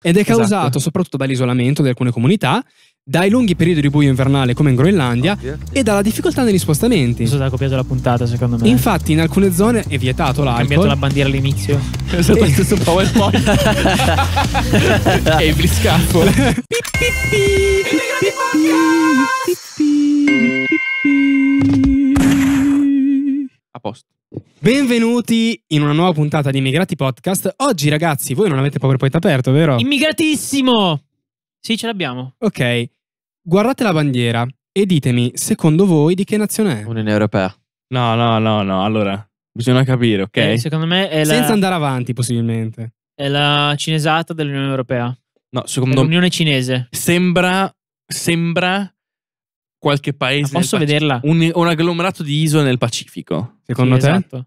Ed è causato esatto. soprattutto dall'isolamento di alcune comunità, dai lunghi periodi di buio invernale come in Groenlandia Oddio. e dalla difficoltà negli spostamenti. Questo ha copiato la puntata, secondo me. Infatti, in alcune zone è vietato l'alcol. Ha cambiato la bandiera all'inizio. È stato lo stesso PowerPoint. e il Pippi! Benvenuti in una nuova puntata di Immigrati Podcast. Oggi, ragazzi, voi non avete PowerPoint aperto, vero? Immigratissimo! Sì, ce l'abbiamo. Ok, guardate la bandiera e ditemi, secondo voi, di che nazione è? Unione Europea. No, no, no, no. Allora, bisogna capire, ok? Eh, secondo me è la... Senza andare avanti, possibilmente. È la cinesata dell'Unione Europea. No, secondo me... L'Unione Cinese. Sembra... Sembra qualche paese. Ma posso vederla? Un, un, agglomerato di isole nel Pacifico. Secondo sì, te? Esatto.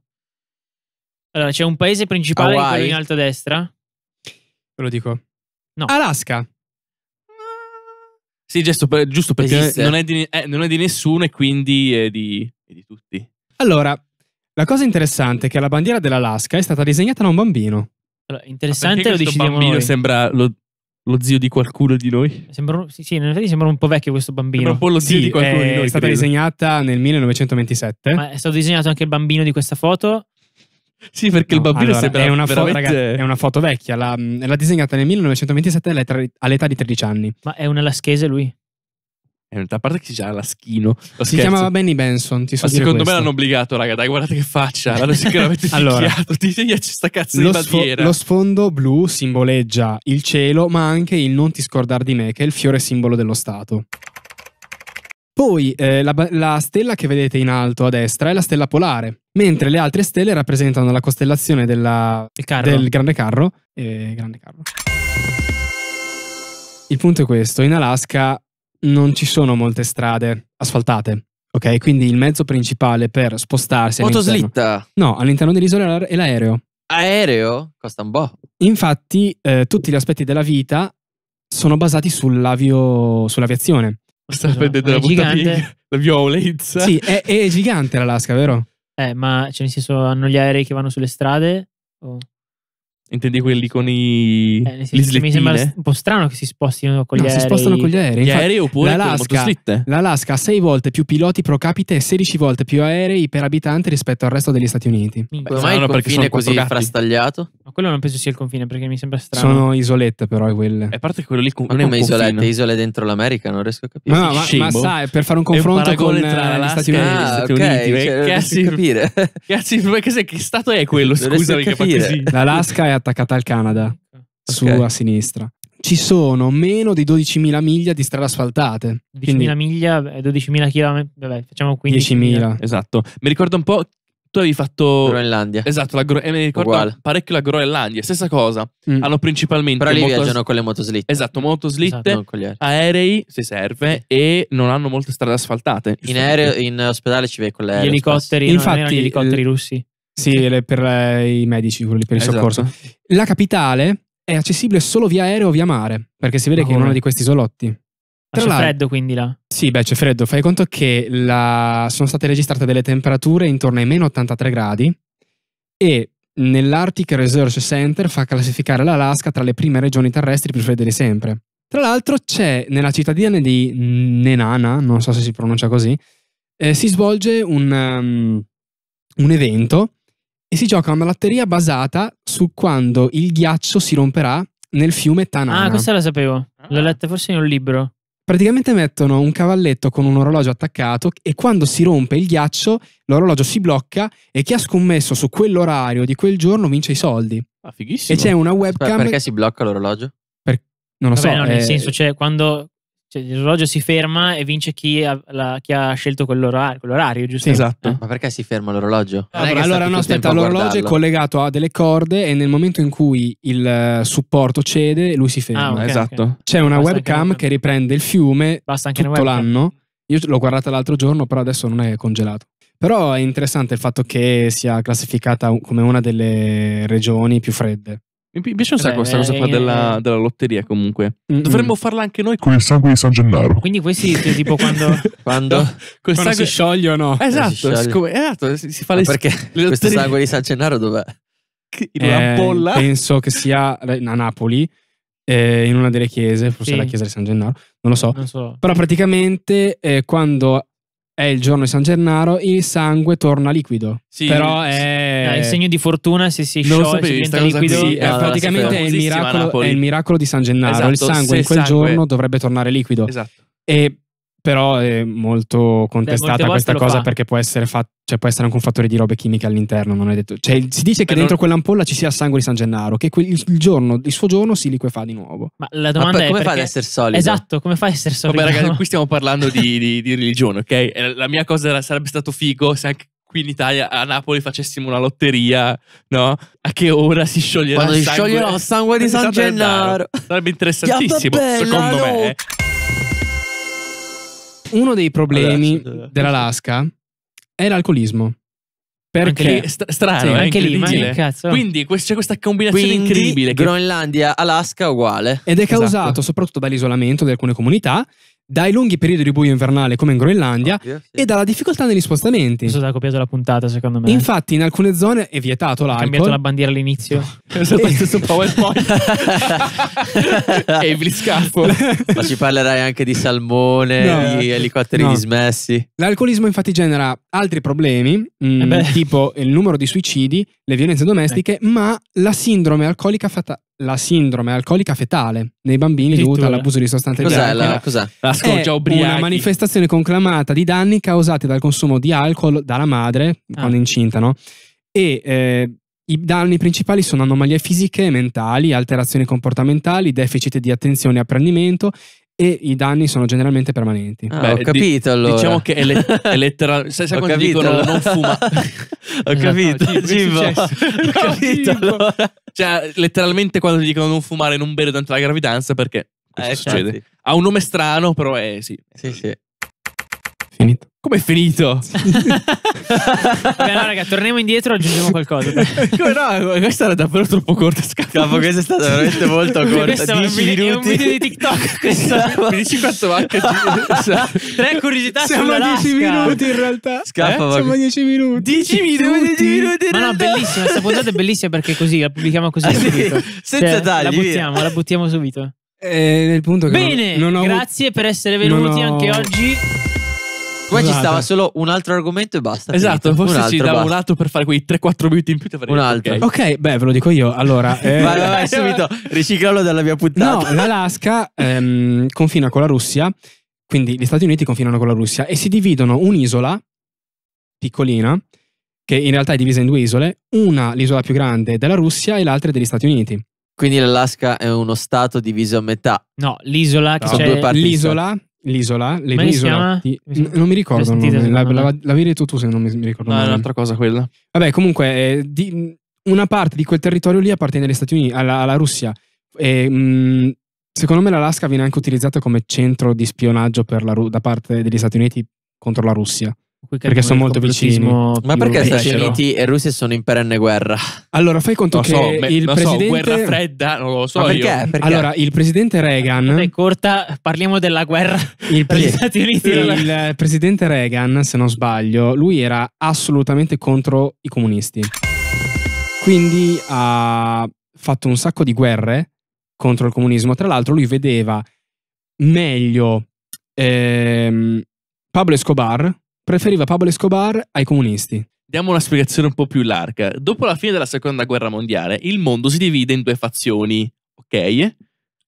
Allora, c'è un paese principale quello in alto a destra. Ve lo dico. No. Alaska. Sì, giusto, giusto perché non è, di, eh, non è, di, nessuno e quindi è di, è di tutti. Allora, la cosa interessante è che la bandiera dell'Alaska è stata disegnata da un bambino. Allora, interessante lo decidiamo bambino noi. sembra lo, lo, zio di qualcuno di noi? Sembra, sì, sì, in effetti sembra un po' vecchio questo bambino. Sembra un po' lo zio sì, di qualcuno eh, di noi. È stata credo. disegnata nel 1927. Ma è stato disegnato anche il bambino di questa foto sì, perché no, il bambino allora, sembra è una, veramente... foto, ragazzi, è una foto vecchia. La, l'ha disegnata nel 1927 all'età di 13 anni. Ma è una laschese lui? Eh, a parte che si chiama Laschino. Lo si chiamava Benny Benson. Ti so Ma secondo questo. me l'hanno obbligato, raga. Dai, guardate che faccia. L'hanno sicuramente allora, picchiato. Disegnaci sta cazzo lo di bandiera. Sfo- lo sfondo blu simboleggia il cielo, ma anche il non ti scordar di me, che è il fiore simbolo dello Stato. Poi eh, la, la stella che vedete in alto a destra è la stella polare, mentre le altre stelle rappresentano la costellazione della, carro. del grande carro, eh, grande carro. Il punto è questo, in Alaska non ci sono molte strade asfaltate. Ok, quindi il mezzo principale per spostarsi. Motoslitta? No, all'interno dell'isola è l'aereo. Aereo? Costa un po'. Infatti, eh, tutti gli aspetti della vita sono basati sull'aviazione. Sta esatto. perdendo la gigante. la violenza. Sì, è, è gigante l'Alaska, vero? Eh, ma cioè nel senso hanno gli aerei che vanno sulle strade? Oh. Intendi quelli con i. Eh, sì, mi sembra un po' strano che si spostino con gli no, aerei. Si spostano con gli aerei. Gli aerei oppure l'Alaska, L'Alaska ha 6 volte più piloti pro capite e 16 volte più aerei per abitante rispetto al resto degli Stati Uniti. Come mai il confine è così gatti. frastagliato? Ma quello non penso sia il confine perché mi sembra strano. Sono isolette però quelle. E a parte quello lì. Con, Ma non come isolette? Isole dentro l'America? Non riesco a capire. No, no ma, ma, sai, per fare un confronto con tra eh, gli Stati Uniti. Ah, Stati okay, Uniti. Cioè, eh, cazzi, capire. Cazzi, ma che stato è quello? Scusami che fa così. L'Alaska è a attaccata al Canada, ecco. okay. su a sinistra. Ci sono meno di 12.000 miglia di strade asfaltate. 12.000 miglia, 12.000 km, vabbè, facciamo 15.000. 10.000. Esatto. Mi ricordo un po' tu avevi fatto Groenlandia. Esatto, la Gro- e eh, mi ricordo Uguale. parecchio la Groenlandia, stessa cosa. Mm. Hanno principalmente Però lì motos- viaggiano con le motoslitte. Esatto, motoslitte, esatto, aerei se serve e non hanno molte strade asfaltate. In aereo in ospedale ci vedi con le Gli elicotteri, Infatti, non gli elicotteri russi. Sì, le, per le, eh, i medici, quelli per il esatto. soccorso. La capitale è accessibile solo via aereo o via mare, perché si vede oh, che è in uno di questi isolotti. Tra c'è freddo quindi là? Sì, beh c'è freddo. Fai conto che la, sono state registrate delle temperature intorno ai meno 83 gradi e nell'Arctic Research Center fa classificare l'Alaska tra le prime regioni terrestri più fredde di sempre. Tra l'altro c'è nella cittadina di Nenana, non so se si pronuncia così, eh, si svolge un, um, un evento e si gioca una lotteria basata su quando il ghiaccio si romperà nel fiume Tanana. Ah, questa la sapevo. L'ho ah. letta forse in un libro. Praticamente mettono un cavalletto con un orologio attaccato e quando si rompe il ghiaccio l'orologio si blocca e chi ha scommesso su quell'orario di quel giorno vince i soldi. Ah, fighissimo. E c'è una webcam. Aspetta, perché si blocca l'orologio? Per... Non lo Vabbè, so. No, nel eh... senso, cioè, quando, cioè, l'orologio si ferma e vince chi ha, la, chi ha scelto quell'orario, quell'orario giusto? Sì, esatto. Eh? Ma perché si ferma l'orologio? Allora, allora no, aspetta, l'orologio è collegato a delle corde e nel momento in cui il eh, supporto cede, lui si ferma. Ah, okay, esatto. Okay. C'è una Basta webcam che riprende il fiume tutto l'anno. Io l'ho guardata l'altro giorno, però adesso non è congelato. Però è interessante il fatto che sia classificata come una delle regioni più fredde. Mi piace un sacco questa cosa eh, della, della, lotteria comunque. Mm, Dovremmo farla anche noi con il sangue di San Gennaro. Quindi questi tipo quando, quando, no, quando sangue... si sciogliono. Eh, esatto, si, scoglie. esatto, si, si fa le, perché le questo sangue di San Gennaro dov'è? In una eh, bolla? Penso che sia a Napoli, eh, in una delle chiese, forse sì. la chiesa di San Gennaro, non lo so. Non so. Però praticamente eh, quando è il giorno di San Gennaro il sangue torna liquido. Sì, Però è è... Eh, ah, il segno di fortuna se si scioglie sapevi, diventa liquido. Eh, sì, è praticamente è il, miracolo, è il, miracolo, di San Gennaro. Esatto, il sangue in quel sangue... giorno dovrebbe tornare liquido. Esatto. E però è molto contestata Beh, questa cosa fa. perché può essere, fatto, cioè può essere, anche un fattore di robe chimiche all'interno. Non è detto. Cioè, si dice Beh, che dentro non... quell'ampolla ci sia sangue di San Gennaro, che quel, il, giorno, il suo giorno si liquefà di nuovo. Ma la domanda Ma per, è: come perché... fa ad essere solido? Esatto, come fa ad essere solido? Vabbè, ragazzi, qui stiamo parlando di, di, di religione, ok? Eh, la mia cosa era, sarebbe stato figo se anche qui in Italia a Napoli facessimo una lotteria, no? A che ora si scioglierà Quando il sangue? Quando si sangue di San Gennaro. Sarebbe interessantissimo, secondo me. Eh. Uno dei problemi allora, dell'Alaska è l'alcolismo. Perché anche lì, st- strano, sì, eh, anche lì, ma cazzo. Quindi c'è questa combinazione Quindi, incredibile. Che... Groenlandia, Alaska uguale. Ed è esatto. causato esatto. soprattutto dall'isolamento di alcune comunità dai lunghi periodi di buio invernale come in Groenlandia oh, sì. e dalla difficoltà negli spostamenti. Questo ha copiato la puntata, secondo me. Infatti, in alcune zone è vietato l'alcol. Ha cambiato la bandiera all'inizio. È stato stesso PowerPoint. e il scappo. Ma ci parlerai anche di salmone, no. di elicotteri no. dismessi. L'alcolismo infatti genera altri problemi, mh, mm, eh tipo il numero di suicidi le violenze domestiche, eh. ma la sindrome alcolica fatale la sindrome alcolica fetale nei bambini dovuta all'abuso di sostanze cos'è la, cos'è? la scogia ubriachi. Una manifestazione conclamata di danni causati dal consumo di alcol dalla madre ah. quando incinta, no? E eh, i danni principali sono anomalie fisiche, mentali, alterazioni comportamentali, deficit di attenzione e apprendimento e i danni sono generalmente permanenti. Ah, Beh, ho capito di, allora. Diciamo che è, le, è letteralmente... Sai, sai quando capito. dicono non fuma? ho capito, no, Gimbo. Ho capito allora. Cioè, letteralmente quando dicono non fumare, non bere durante la gravidanza perché... Eh, succede. Canti. Ha un nome strano, però è sì. Sì, sì. Finito. Come è finito? Beh, no, raga, torniamo indietro e aggiungiamo qualcosa. Come no? Questa era davvero troppo corta. Capo, questa è stata veramente molto corta. 10 minuti. È un video di TikTok. Questa. 24 h Tre curiosità Siamo a 10 minuti in realtà. Scappa, eh? Siamo a 10 minuti. 10 minuti. 10 minuti Ma no, bellissima. Questa puntata è bellissima perché così la pubblichiamo così. Ah, sì. Senza cioè, tagli. La buttiamo, via. la buttiamo subito. Eh, nel punto che Bene, non, non ho... grazie per essere venuti ho... anche oggi. Come ci stava solo un altro argomento e basta. Esatto, finito. forse ci dava un altro per fare quei 3-4 minuti in più. Un altro. Okay. ok, beh, ve lo dico io. Allora, eh... vai, vai, vai, subito, riciclalo dalla mia puttana. No, l'Alaska ehm, confina con la Russia, quindi gli Stati Uniti confinano con la Russia e si dividono un'isola piccolina che in realtà è divisa in due isole, una l'isola più grande della Russia e l'altra degli Stati Uniti. Quindi l'Alaska è uno stato diviso a metà. No, l'isola che no. parti L'isola L'isola, le due isolati. Chiama... N- non mi ricordo. Sentite, la, la, l'avevi detto tu se non mi, mi ricordo. No, è un'altra cosa quella. Vabbè, comunque, eh, di, una parte di quel territorio lì appartiene agli Stati Uniti, alla, alla Russia. E, mh, mm, secondo me l'Alaska viene anche utilizzata come centro di spionaggio la, da parte degli Stati Uniti contro la Russia perché sono molto vicini. Ma perché Stati Uniti e Russia sono in perenne guerra? Allora, fai conto lo che so, il lo presidente... so, guerra fredda, non lo so. Ma perché? perché? Allora, il presidente Reagan. È corta, parliamo della guerra il pre... Stati Uniti. Il presidente Reagan, se non sbaglio, lui era assolutamente contro i comunisti. Quindi ha fatto un sacco di guerre contro il comunismo. Tra l'altro, lui vedeva meglio ehm, Pablo Escobar preferiva Pablo Escobar ai comunisti. Diamo una spiegazione un po' più larga. Dopo la fine della seconda guerra mondiale, il mondo si divide in due fazioni, ok?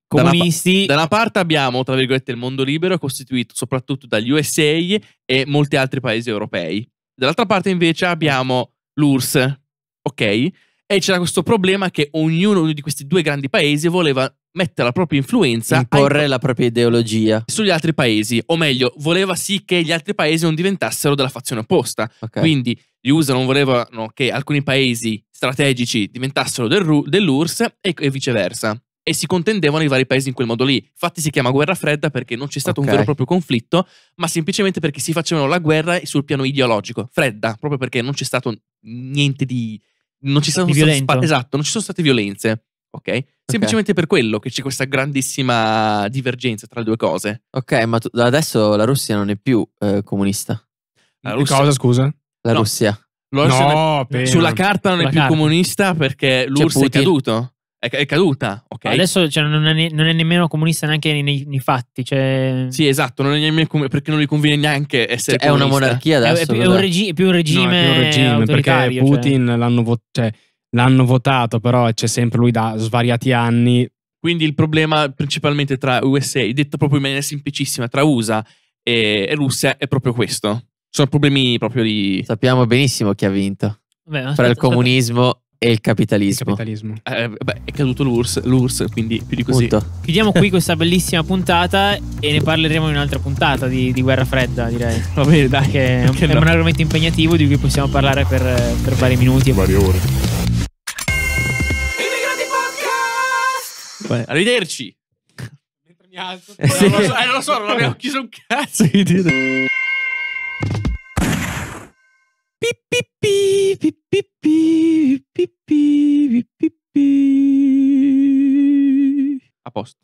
Comunisti. Da una, parte abbiamo, tra virgolette, il mondo libero, costituito soprattutto dagli USA e molti altri paesi europei. Dall'altra parte, invece, abbiamo l'URSS, ok? E c'era questo problema che ognuno di questi due grandi paesi voleva mette la propria influenza imporre la propria ideologia sugli altri paesi o meglio voleva sì che gli altri paesi non diventassero della fazione opposta okay. quindi gli USA non volevano che alcuni paesi strategici diventassero del Ru- dell'URSS e, e, viceversa e si contendevano i vari paesi in quel modo lì infatti si chiama guerra fredda perché non c'è stato okay. un vero e proprio conflitto ma semplicemente perché si facevano la guerra sul piano ideologico fredda proprio perché non c'è stato niente di non ci sono state spa- esatto, non ci sono state violenze ok? Semplicemente okay. per quello che c'è questa grandissima divergenza tra le due cose. Ok, ma tu, adesso la Russia non è più eh, comunista. La Russia, cosa, scusa? La no. Russia. No, è, sulla carta non è più carta. comunista perché l'URSS è caduto. È, è caduta, ok? Adesso cioè, non, è, non, è, nemmeno comunista neanche nei, nei, nei fatti. Cioè... Sì, esatto, non è nemmeno, perché non gli conviene neanche essere cioè, È una monarchia adesso. È, più, un, regi più un regime. No, più un regime perché cioè. Putin l'hanno votato. Cioè, l'hanno votato, però c'è sempre lui da svariati anni. Quindi il problema principalmente tra USA, detto proprio in maniera semplicissima, tra USA e, Russia è proprio questo. Sono problemi proprio di... Sappiamo benissimo chi ha vinto. Beh, tra il comunismo aspetta e il capitalismo. Il capitalismo. Eh, beh, è caduto l'URSS, l'URSS, quindi più di così. Punto. Chiudiamo qui questa bellissima puntata e ne parleremo in un'altra puntata di, di Guerra Fredda, direi. Va bene, dai. Che, che è no. un argomento impegnativo di cui possiamo parlare per, per vari minuti. Varie ore. Beh. Arrivederci. Mentre eh, mi alzo. sì. non, lo so, eh, non lo so, non abbiamo eh. chiuso un cazzo. Sì, ti... A posto.